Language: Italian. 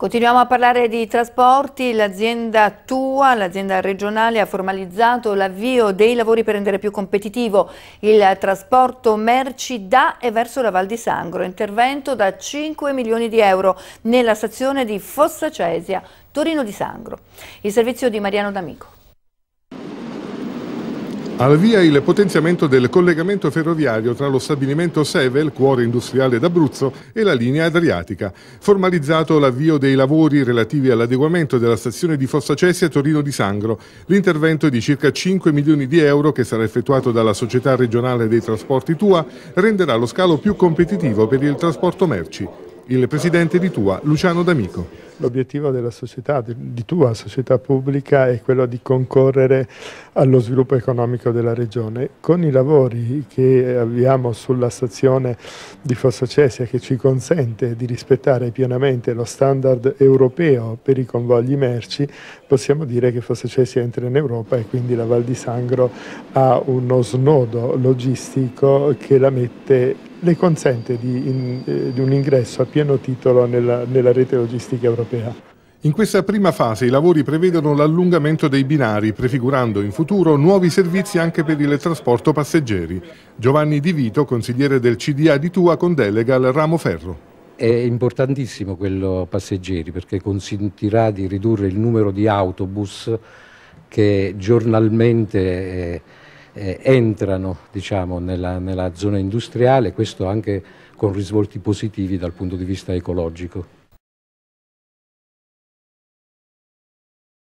Continuiamo a parlare di trasporti, l'azienda Tua, l'azienda regionale, ha formalizzato l'avvio dei lavori per rendere più competitivo il trasporto merci da e verso la Val di Sangro, intervento da 5 milioni di euro nella stazione di Fossa Cesia, Torino di Sangro. Il servizio di Mariano D'Amico. Al via il potenziamento del collegamento ferroviario tra lo stabilimento Sevel, cuore industriale d'Abruzzo, e la linea adriatica. Formalizzato l'avvio dei lavori relativi all'adeguamento della stazione di Fossacesi a Torino di Sangro. L'intervento di circa 5 milioni di euro che sarà effettuato dalla società regionale dei trasporti Tua renderà lo scalo più competitivo per il trasporto merci il presidente di Tua, Luciano D'Amico. L'obiettivo della società, di Tua società pubblica, è quello di concorrere allo sviluppo economico della regione. Con i lavori che abbiamo sulla stazione di Fossocessia che ci consente di rispettare pienamente lo standard europeo per i convogli merci, possiamo dire che Fossocessia entra in Europa e quindi la Val di Sangro ha uno snodo logistico che la mette le consente di, in, eh, di, un ingresso a pieno titolo nella, nella rete logistica europea. In questa prima fase i lavori prevedono l'allungamento dei binari, prefigurando in futuro nuovi servizi anche per il trasporto passeggeri. Giovanni Di Vito, consigliere del CDA di Tua, con delega al ramo ferro. È importantissimo quello passeggeri perché consentirà di ridurre il numero di autobus che giornalmente... Eh, eh, entrano diciamo, nella, nella zona industriale, questo anche con risvolti positivi dal punto di vista ecologico.